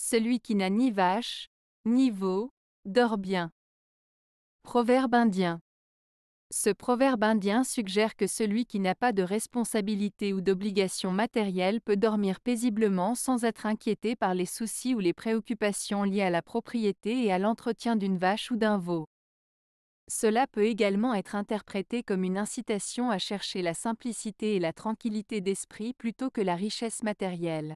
Celui qui n'a ni vache, ni veau, dort bien. Proverbe indien. Ce proverbe indien suggère que celui qui n'a pas de responsabilité ou d'obligation matérielle peut dormir paisiblement sans être inquiété par les soucis ou les préoccupations liées à la propriété et à l'entretien d'une vache ou d'un veau. Cela peut également être interprété comme une incitation à chercher la simplicité et la tranquillité d'esprit plutôt que la richesse matérielle.